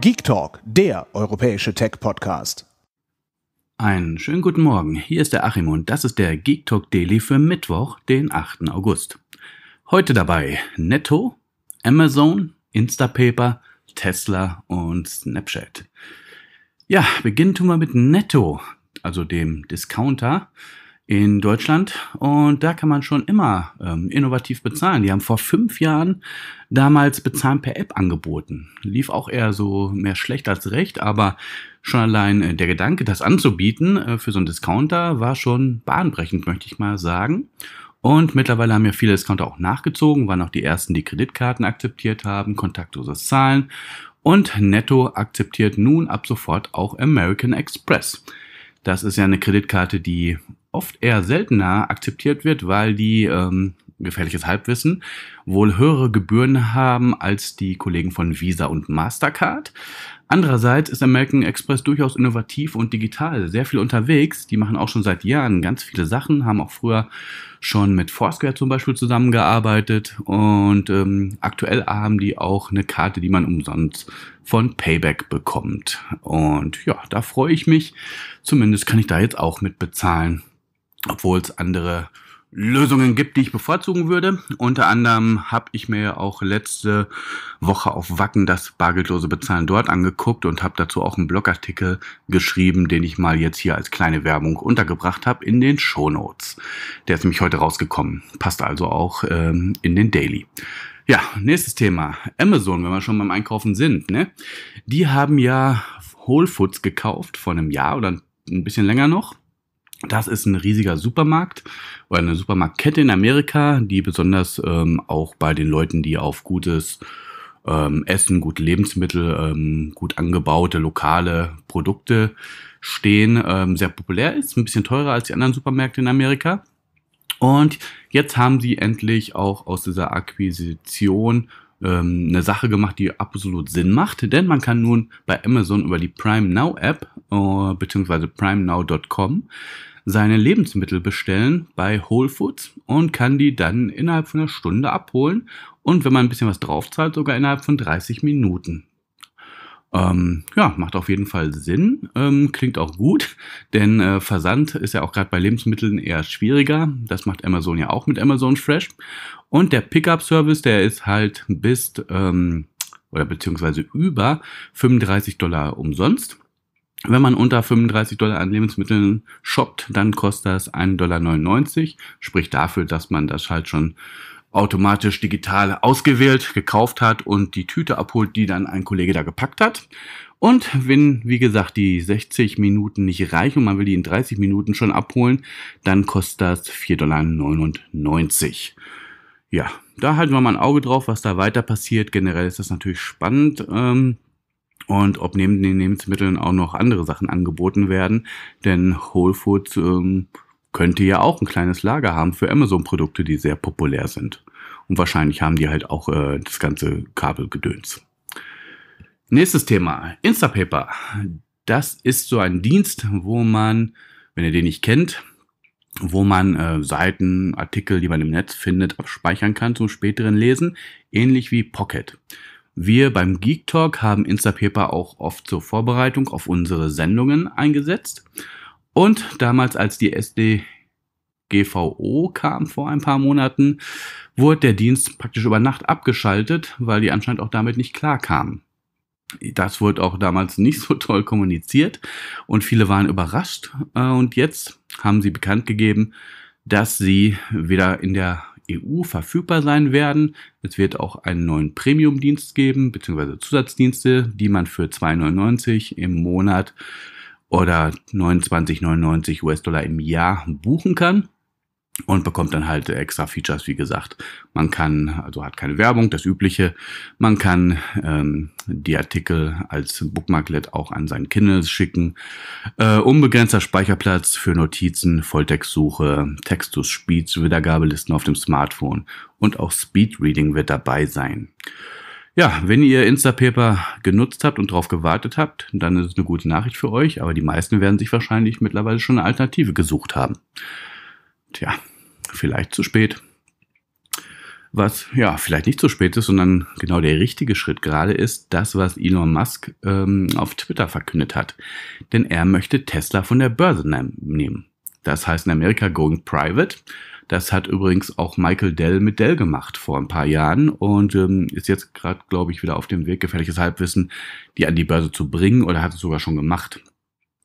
Geek Talk, der europäische Tech-Podcast. Einen schönen guten Morgen, hier ist der Achim und das ist der Geek Talk Daily für Mittwoch, den 8. August. Heute dabei Netto, Amazon, Instapaper, Tesla und Snapchat. Ja, beginnen tun wir mit Netto, also dem Discounter in Deutschland und da kann man schon immer ähm, innovativ bezahlen. Die haben vor fünf Jahren damals Bezahlen per App angeboten. Lief auch eher so mehr schlecht als recht, aber schon allein äh, der Gedanke, das anzubieten äh, für so einen Discounter, war schon bahnbrechend, möchte ich mal sagen. Und mittlerweile haben ja viele Discounter auch nachgezogen, waren auch die ersten, die Kreditkarten akzeptiert haben, kontaktloses Zahlen und Netto akzeptiert nun ab sofort auch American Express. Das ist ja eine Kreditkarte, die oft eher seltener akzeptiert wird, weil die ähm, gefährliches Halbwissen, wohl höhere Gebühren haben als die Kollegen von Visa und Mastercard. Andererseits ist American Express durchaus innovativ und digital, sehr viel unterwegs. Die machen auch schon seit Jahren ganz viele Sachen, haben auch früher schon mit Foursquare zum Beispiel zusammengearbeitet und ähm, aktuell haben die auch eine Karte, die man umsonst von Payback bekommt. Und ja, da freue ich mich. Zumindest kann ich da jetzt auch mit bezahlen obwohl es andere Lösungen gibt, die ich bevorzugen würde. Unter anderem habe ich mir auch letzte Woche auf Wacken das bargeldlose Bezahlen dort angeguckt und habe dazu auch einen Blogartikel geschrieben, den ich mal jetzt hier als kleine Werbung untergebracht habe in den Shownotes. Der ist nämlich heute rausgekommen, passt also auch ähm, in den Daily. Ja, nächstes Thema. Amazon, wenn wir schon beim Einkaufen sind, ne? Die haben ja Whole Foods gekauft vor einem Jahr oder ein bisschen länger noch das ist ein riesiger Supermarkt oder eine Supermarktkette in Amerika, die besonders ähm, auch bei den Leuten, die auf gutes ähm, Essen, gute Lebensmittel, ähm, gut angebaute lokale Produkte stehen, ähm, sehr populär ist, ein bisschen teurer als die anderen Supermärkte in Amerika. Und jetzt haben sie endlich auch aus dieser Akquisition ähm, eine Sache gemacht, die absolut Sinn macht, denn man kann nun bei Amazon über die Prime Now App äh, bzw. primenow.com seine Lebensmittel bestellen bei Whole Foods und kann die dann innerhalb von einer Stunde abholen und wenn man ein bisschen was draufzahlt, sogar innerhalb von 30 Minuten. Ähm, ja, macht auf jeden Fall Sinn. Ähm, klingt auch gut, denn äh, Versand ist ja auch gerade bei Lebensmitteln eher schwieriger. Das macht Amazon ja auch mit Amazon Fresh. Und der Pickup-Service, der ist halt bis ähm, oder beziehungsweise über 35 Dollar umsonst. Wenn man unter 35 Dollar an Lebensmitteln shoppt, dann kostet das 1,99 Dollar. Sprich dafür, dass man das halt schon automatisch digital ausgewählt, gekauft hat und die Tüte abholt, die dann ein Kollege da gepackt hat. Und wenn, wie gesagt, die 60 Minuten nicht reichen und man will die in 30 Minuten schon abholen, dann kostet das 4,99 Dollar. Ja, da halten wir mal ein Auge drauf, was da weiter passiert. Generell ist das natürlich spannend. Ähm, und ob neben den Lebensmitteln auch noch andere Sachen angeboten werden. Denn Whole Foods ähm, könnte ja auch ein kleines Lager haben für Amazon-Produkte, die sehr populär sind. Und wahrscheinlich haben die halt auch äh, das ganze Kabelgedöns. Nächstes Thema, Instapaper. Das ist so ein Dienst, wo man, wenn ihr den nicht kennt, wo man äh, Seiten, Artikel, die man im Netz findet, abspeichern kann zum späteren Lesen, ähnlich wie Pocket. Wir beim Geek Talk haben Instapaper auch oft zur Vorbereitung auf unsere Sendungen eingesetzt. Und damals, als die SDGVO kam vor ein paar Monaten, wurde der Dienst praktisch über Nacht abgeschaltet, weil die anscheinend auch damit nicht klar kamen. Das wurde auch damals nicht so toll kommuniziert und viele waren überrascht. Äh, und jetzt haben sie bekannt gegeben, dass sie wieder in der EU verfügbar sein werden. Es wird auch einen neuen Premium-Dienst geben, beziehungsweise Zusatzdienste, die man für 2,99 im Monat oder 29,99 US-Dollar im Jahr buchen kann und bekommt dann halt extra Features, wie gesagt. Man kann, also hat keine Werbung, das übliche. Man kann ähm, die Artikel als Bookmarklet auch an seinen Kindle schicken. Äh, unbegrenzter Speicherplatz für Notizen, Volltextsuche, Text-to-Speech, Wiedergabelisten auf dem Smartphone und auch Speedreading wird dabei sein. Ja, wenn ihr Instapaper genutzt habt und darauf gewartet habt, dann ist es eine gute Nachricht für euch, aber die meisten werden sich wahrscheinlich mittlerweile schon eine Alternative gesucht haben. Tja, vielleicht zu spät. Was ja vielleicht nicht zu spät ist, sondern genau der richtige Schritt gerade ist das, was Elon Musk ähm, auf Twitter verkündet hat. Denn er möchte Tesla von der Börse nehmen. Das heißt in Amerika Going Private. Das hat übrigens auch Michael Dell mit Dell gemacht vor ein paar Jahren und ähm, ist jetzt gerade, glaube ich, wieder auf dem Weg, gefährliches Halbwissen, die an die Börse zu bringen oder hat es sogar schon gemacht.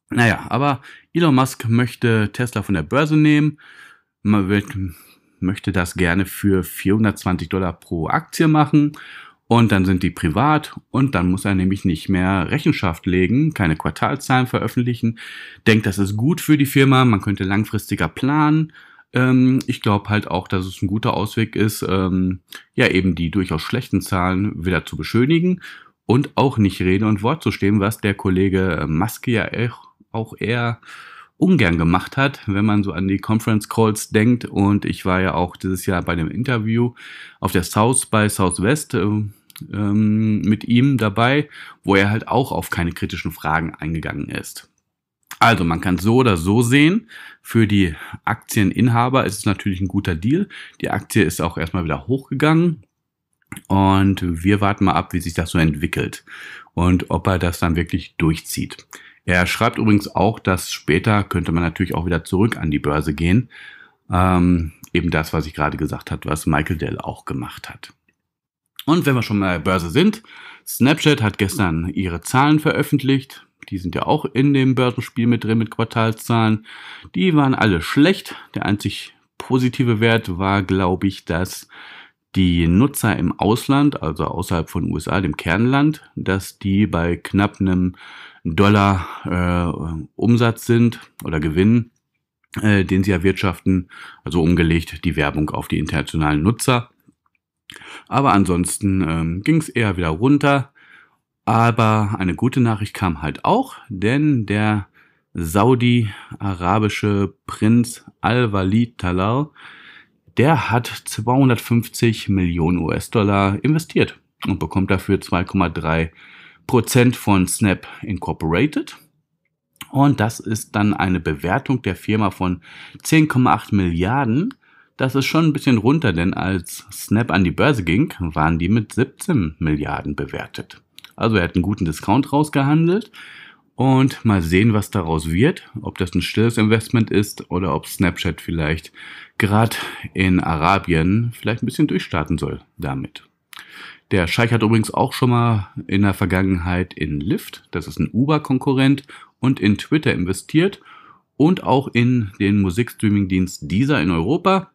Naja, aber Elon Musk möchte Tesla von der Börse nehmen. Man wird, möchte das gerne für 420 Dollar pro Aktie machen. Und dann sind die privat und dann muss er nämlich nicht mehr Rechenschaft legen, keine Quartalzahlen veröffentlichen, denkt, das ist gut für die Firma, man könnte langfristiger planen ähm, ich glaube halt auch, dass es ein guter Ausweg ist, ähm, ja eben die durchaus schlechten Zahlen wieder zu beschönigen und auch nicht Rede und Wort zu stehen, was der Kollege äh, Maske ja auch eher ungern gemacht hat, wenn man so an die Conference Calls denkt. Und ich war ja auch dieses Jahr bei dem Interview auf der South by Southwest äh, ähm, mit ihm dabei, wo er halt auch auf keine kritischen Fragen eingegangen ist. Also man kann so oder so sehen, für die Aktieninhaber ist es natürlich ein guter Deal. Die Aktie ist auch erstmal wieder hochgegangen. Und wir warten mal ab, wie sich das so entwickelt und ob er das dann wirklich durchzieht. Er schreibt übrigens auch, dass später könnte man natürlich auch wieder zurück an die Börse gehen. Ähm, eben das, was ich gerade gesagt habe, was Michael Dell auch gemacht hat. Und wenn wir schon mal bei der Börse sind, Snapchat hat gestern ihre Zahlen veröffentlicht die sind ja auch in dem Börsenspiel mit drin mit Quartalszahlen, die waren alle schlecht. Der einzig positive Wert war, glaube ich, dass die Nutzer im Ausland, also außerhalb von USA, dem Kernland, dass die bei knapp einem Dollar äh, Umsatz sind oder Gewinn, äh, den sie erwirtschaften, also umgelegt die Werbung auf die internationalen Nutzer. Aber ansonsten ähm, ging es eher wieder runter. Aber eine gute Nachricht kam halt auch, denn der saudi-arabische Prinz Al-Walid Talal, der hat 250 Millionen US-Dollar investiert und bekommt dafür 2,3 Prozent von Snap Incorporated. Und das ist dann eine Bewertung der Firma von 10,8 Milliarden. Das ist schon ein bisschen runter, denn als Snap an die Börse ging, waren die mit 17 Milliarden bewertet. Also er hat einen guten Discount rausgehandelt. Und mal sehen, was daraus wird. Ob das ein stilles Investment ist oder ob Snapchat vielleicht gerade in Arabien vielleicht ein bisschen durchstarten soll damit. Der Scheich hat übrigens auch schon mal in der Vergangenheit in Lyft, das ist ein Uber-Konkurrent, und in Twitter investiert und auch in den Musikstreaming-Dienst Deezer in Europa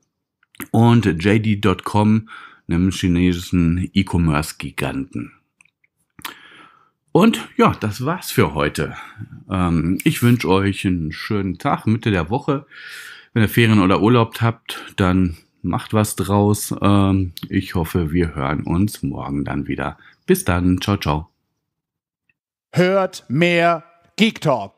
und JD.com, einem chinesischen E-Commerce-Giganten. Und ja, das war's für heute. Ähm, ich wünsche euch einen schönen Tag, Mitte der Woche. Wenn ihr Ferien oder Urlaub habt, dann macht was draus. Ähm, ich hoffe, wir hören uns morgen dann wieder. Bis dann, ciao, ciao. Hört mehr Geek Talk.